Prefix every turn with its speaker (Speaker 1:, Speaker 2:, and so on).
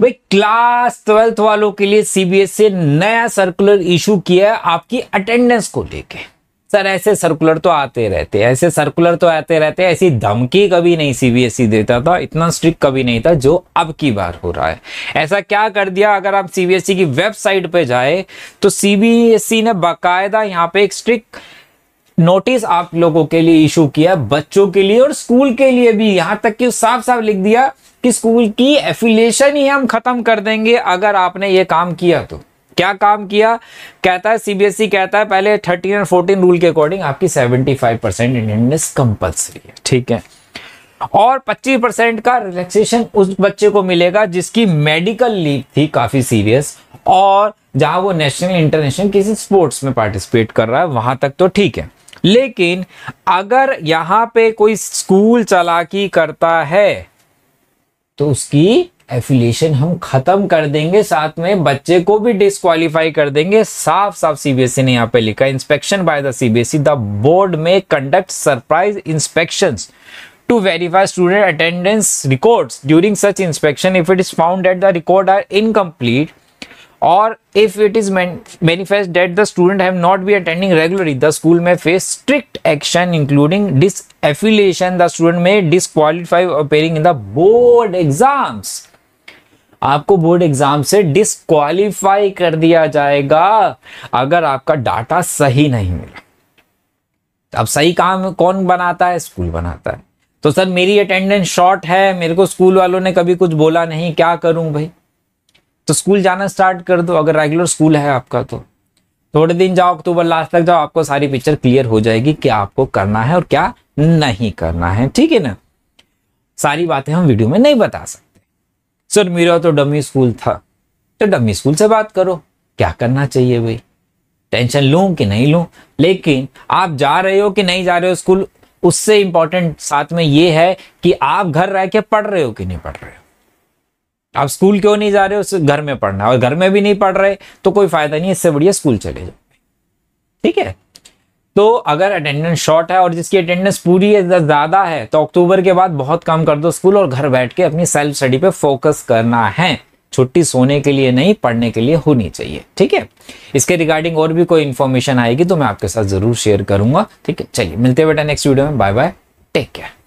Speaker 1: भाई class twelfth वालों के लिए सीबीएसई नया सर्कुलर इशू किया है आपकी अटेंडेंस को लेके सर ऐसे सर्कुलर तो आते रहते हैं ऐसे सर्कुलर तो आते रहते ऐसी धमकी कभी नहीं सीबीएसई देता था इतना स्ट्रिक्ट कभी नहीं था जो अब की बार हो रहा है ऐसा क्या कर दिया अगर आप सीबीएसई e की वेबसाइट पे जाए तो सीबीएसई e ने बाकायदा यहाँ पे एक स्ट्रिक्ट नोटिस आप लोगों के लिए इशू किया बच्चों के लिए और स्कूल के लिए भी यहां तक कि साफ साफ लिख दिया कि स्कूल की एफिलिएशन ही हम खत्म कर देंगे अगर आपने ये काम किया तो क्या काम किया कहता है सीबीएसई e कहता है पहले थर्टीन और फोर्टीन रूल के अकॉर्डिंग आपकी seventy five percent attendance compulsory है ठीक है और 25 परसेंट का रिलैक्सेशन उस बच्चे को मिलेगा जिसकी मेडिकल लीव थी काफी सीरियस और जहां वो नेशनल इंटरनेशनल किसी स्पोर्ट्स में पार्टिसिपेट कर रहा है वहां तक तो ठीक है लेकिन अगर यहां पे कोई स्कूल चलाकी करता है तो उसकी एफिलिएशन हम खत्म कर देंगे साथ में बच्चे को भी डिस्कालीफाई कर देंगे साफ साफ सीबीएसई ने यहां पे लिखा inspection by the CBSE the board may conduct surprise inspection to verify student attendance records during such inspection if it is found that the record are incomplete और if it is manifest that the student have not be attending regularly the school may face strict action including disaffiliation the student may disqualify appearing in the board exams आपको board exam से disqualify कर दिया जाएगा अगर आपका data सही नहीं मिला अब सही काम कौन बनाता है स्कूल बनाता है तो सर मेरी अटेंडेंस शॉर्ट है मेरे को स्कूल वालों ने कभी कुछ बोला नहीं क्या करूं भाई तो स्कूल जाना स्टार्ट कर दो अगर रेगुलर स्कूल है आपका तो थोड़े दिन जाओ अक्टूबर लास्ट तक जाओ आपको सारी पिक्चर क्लियर हो जाएगी क्या आपको करना है और क्या नहीं करना है ठीक है ना सारी बातें हम वीडियो में नहीं बता सकते सर मेरा तो डमी स्कूल था तो डमी स्कूल से बात करो क्या करना चाहिए भाई टेंशन लूँ कि नहीं लूँ लेकिन आप जा रहे हो कि नहीं जा रहे हो स्कूल उससे इंपॉर्टेंट साथ में ये है कि आप घर रह के पढ़ रहे हो कि नहीं पढ़ रहे हो आप स्कूल क्यों नहीं जा रहे हो घर में पढ़ना और घर में भी नहीं पढ़ रहे तो कोई फायदा नहीं इससे बढ़िया स्कूल चले जाओ ठीक है तो अगर अटेंडेंस शॉर्ट है और जिसकी अटेंडेंस पूरी है ज्यादा है तो अक्टूबर के बाद बहुत काम कर दो स्कूल और घर बैठ के अपनी सेल्फ स्टडी पे फोकस करना है छुट्टी सोने के लिए नहीं पढ़ने के लिए होनी चाहिए ठीक है इसके रिगार्डिंग और भी कोई इन्फॉर्मेशन आएगी तो मैं आपके साथ जरूर शेयर करूंगा ठीक है चलिए मिलते बेटा नेक्स्ट वीडियो में बाय बाय टेक केयर